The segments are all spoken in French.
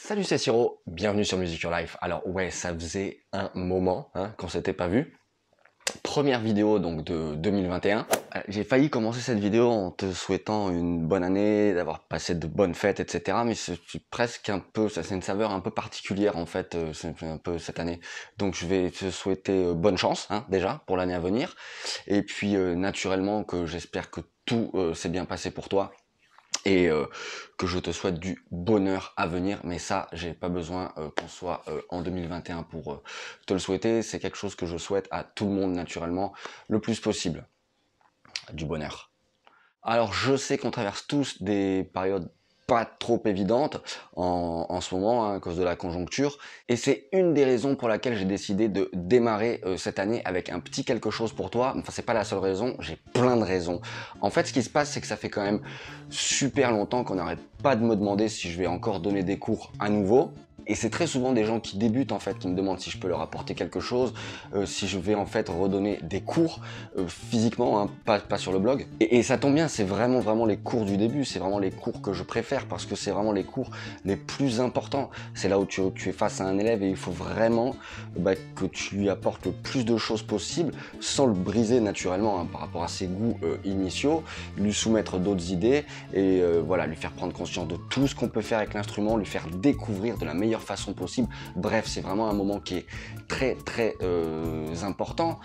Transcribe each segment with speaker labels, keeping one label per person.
Speaker 1: Salut, c'est Siro, bienvenue sur Music Your Life. Alors ouais, ça faisait un moment hein, qu'on s'était pas vu. Première vidéo donc de 2021. Euh, j'ai failli commencer cette vidéo en te souhaitant une bonne année, d'avoir passé de bonnes fêtes, etc. Mais c'est presque un peu, ça c'est une saveur un peu particulière en fait, euh, c'est un peu cette année. Donc je vais te souhaiter euh, bonne chance hein, déjà pour l'année à venir. Et puis naturellement que j'espère que tout s'est bien passé pour toi et euh, que je te souhaite du bonheur à venir. Mais ça, j'ai pas besoin euh, qu'on soit euh, en 2021 pour te le souhaiter. C'est quelque chose que je souhaite à tout le monde naturellement le plus possible. Du bonheur. Alors je sais qu'on traverse tous des périodes pas trop évidente en, en ce moment hein, à cause de la conjoncture et c'est une des raisons pour laquelle j'ai décidé de démarrer euh, cette année avec un petit quelque chose pour toi enfin c'est pas la seule raison j'ai plein de raisons en fait ce qui se passe c'est que ça fait quand même super longtemps qu'on n'arrête pas de me demander si je vais encore donner des cours à nouveau et c'est très souvent des gens qui débutent en fait, qui me demandent si je peux leur apporter quelque chose, euh, si je vais en fait redonner des cours euh, physiquement, hein, pas, pas, sur le blog. Et, ça tombe bien, c'est vraiment vraiment les cours du début, c'est vraiment les cours que je préfère parce que c'est vraiment les cours les plus importants. C'est là où tu, es face à un élève et il faut vraiment bah, que tu lui apportes le plus de choses possible sans le briser naturellement hein, par rapport à ses goûts euh, initiaux, lui soumettre d'autres idées et voilà, lui faire prendre conscience de tout ce qu'on peut faire avec l'instrument, lui faire découvrir de la meilleure façon possible. Bref, c'est vraiment un moment qui est très très euh, important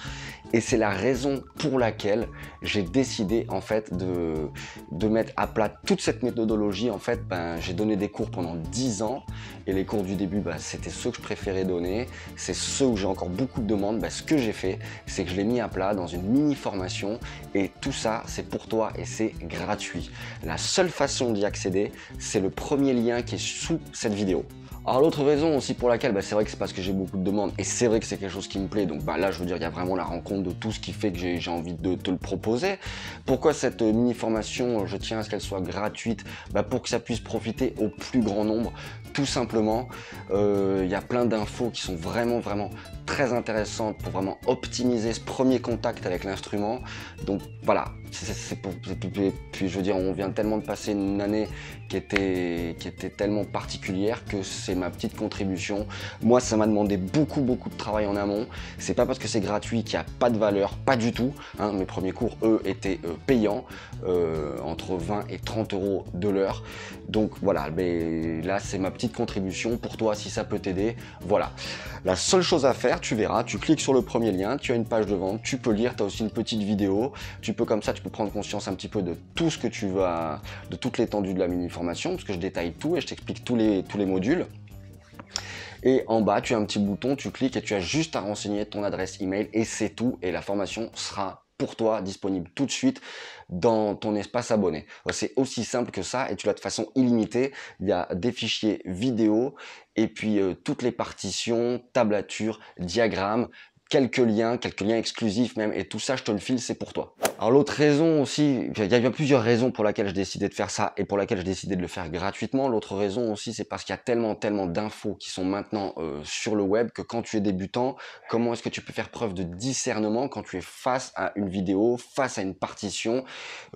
Speaker 1: et c'est la raison pour laquelle j'ai décidé en fait de, de mettre à plat toute cette méthodologie. En fait, ben, j'ai donné des cours pendant 10 ans et les cours du début, ben, c'était ceux que je préférais donner, c'est ceux où j'ai encore beaucoup de demandes. Ben, ce que j'ai fait, c'est que je l'ai mis à plat dans une mini formation et tout ça, c'est pour toi et c'est gratuit. La seule façon d'y accéder, c'est le premier lien qui est sous cette vidéo. Alors, l'autre raison aussi pour laquelle, bah, c'est vrai que c'est parce que j'ai beaucoup de demandes et c'est vrai que c'est quelque chose qui me plaît. Donc bah, là, je veux dire, il y a vraiment la rencontre de tout ce qui fait que j'ai envie de te le proposer. Pourquoi cette euh, mini formation euh, Je tiens à ce qu'elle soit gratuite bah, pour que ça puisse profiter au plus grand nombre tout simplement. Il euh, y a plein d'infos qui sont vraiment, vraiment très intéressantes pour vraiment optimiser ce premier contact avec l'instrument. Donc voilà, puis je veux dire, on vient tellement de passer une année qui était, qui était tellement particulière que c'est ma petite contribution. Moi, ça m'a demandé beaucoup, beaucoup de travail en amont. C'est pas parce que c'est gratuit qu'il n'y a pas de valeur, pas du tout. Hein. mes premiers cours, eux, étaient euh, payants, euh, entre 20 et 30 euros de l'heure. Donc voilà, mais là c'est ma petite contribution pour toi si ça peut t'aider. Voilà. La seule chose à faire, tu verras, tu cliques sur le premier lien, tu as une page de vente, tu peux lire, tu as aussi une petite vidéo. Tu peux comme ça, tu peux prendre conscience un petit peu de tout ce que tu vas, de toute l'étendue de la mini-formation, parce que je détaille tout et je t'explique tous les, tous les modules. Et en bas, tu as un petit bouton, tu cliques et tu as juste à renseigner ton adresse email et c'est tout. Et la formation sera toi, disponible tout de suite dans ton espace abonné. C'est aussi simple que ça et tu l'as de façon illimitée. Il y a des fichiers vidéo et puis euh, toutes les partitions, tablatures, diagrammes, quelques liens, quelques liens exclusifs même, et tout ça, je te le file, c'est pour toi. Alors l'autre raison aussi, il y a plusieurs raisons pour lesquelles j'ai décidé de faire ça et pour laquelle j'ai décidé de le faire gratuitement. L'autre raison aussi, c'est parce qu'il y a tellement, tellement d'infos qui sont maintenant euh, sur le web que quand tu es débutant, comment est-ce que tu peux faire preuve de discernement quand tu es face à une vidéo, face à une partition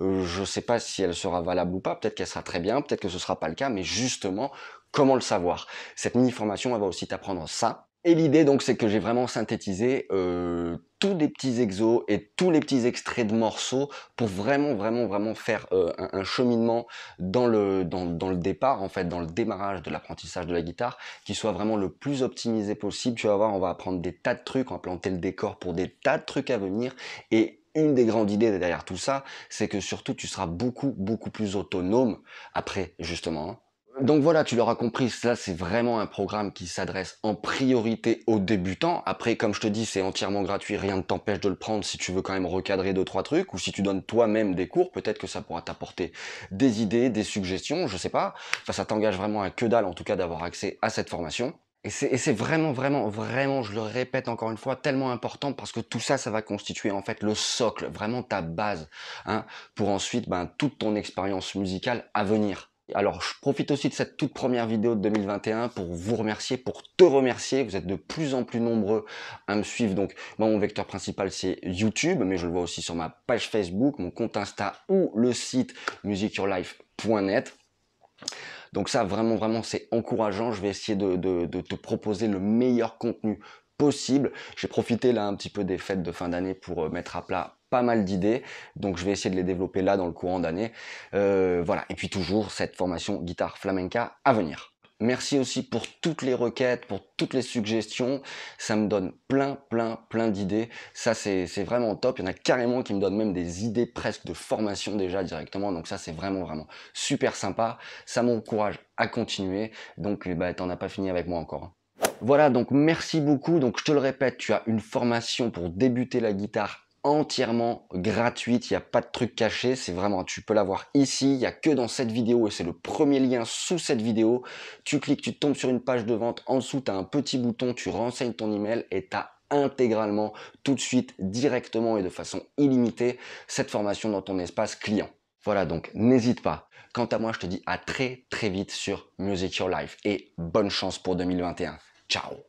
Speaker 1: euh, Je ne sais pas si elle sera valable ou pas, peut-être qu'elle sera très bien, peut-être que ce sera pas le cas, mais justement, comment le savoir Cette mini-formation, elle va aussi t'apprendre ça, et l'idée donc c'est que j'ai vraiment synthétisé euh, tous les petits exos et tous les petits extraits de morceaux pour vraiment vraiment vraiment faire euh, un, cheminement dans le, dans, le départ en fait, dans le démarrage de l'apprentissage de la guitare qui soit vraiment le plus optimisé possible. Tu vas voir, on va apprendre des tas de trucs, on va planter le décor pour des tas de trucs à venir et une des grandes idées derrière tout ça, c'est que surtout tu seras beaucoup beaucoup plus autonome après justement hein. Donc voilà, tu l'auras compris, ça c'est vraiment un programme qui s'adresse en priorité aux débutants. Après, comme je te dis, c'est entièrement gratuit, rien ne t'empêche de le prendre si tu veux quand même recadrer deux trois trucs, ou si tu donnes toi-même des cours, peut-être que ça pourra t'apporter des idées, des suggestions, je sais pas. Enfin, ça t'engage vraiment à que dalle en tout cas d'avoir accès à cette formation. Et c'est vraiment, vraiment, vraiment, je le répète encore une fois, tellement important parce que tout ça, ça va constituer en fait le socle, vraiment ta base, hein, pour ensuite ben, toute ton expérience musicale à venir. Alors, je profite aussi de cette toute première vidéo de 2021 pour vous remercier, pour te remercier. Vous êtes de plus en plus nombreux à me suivre. Donc, mon vecteur principal, c'est YouTube, mais je le vois aussi sur ma page Facebook, mon compte Insta ou le site musicyourlife.net. Donc ça, vraiment, vraiment, c'est encourageant. Je vais essayer de, de, te proposer le meilleur contenu possible. J'ai profité là un petit peu des fêtes de fin d'année pour euh, mettre à plat pas mal d'idées, donc je vais essayer de les développer là dans le courant d'année. Euh, voilà, et puis toujours cette formation guitare flamenca à venir. Merci aussi pour toutes les requêtes, pour toutes les suggestions. Ça me donne plein, plein, plein d'idées. Ça, c'est vraiment top. Il y en a carrément qui me donnent même des idées presque de formation déjà directement. Donc ça, c'est vraiment, vraiment super sympa. Ça m'encourage à continuer. Donc, bah, t'en as pas fini avec moi encore. Hein. Voilà, donc merci beaucoup. Donc je te le répète, tu as une formation pour débuter la guitare entièrement gratuite, il n'y a pas de truc caché, c'est vraiment, tu peux l'avoir ici, il n'y a que dans cette vidéo et c'est le premier lien sous cette vidéo. Tu cliques, tu tombes sur une page de vente, en dessous tu as un petit bouton, tu renseignes ton email et tu as intégralement, tout de suite, directement et de façon illimitée, cette formation dans ton espace client. Voilà donc, n'hésite pas. Quant à moi, je te dis à très très vite sur Music Your Life et bonne chance pour 2021. Ciao!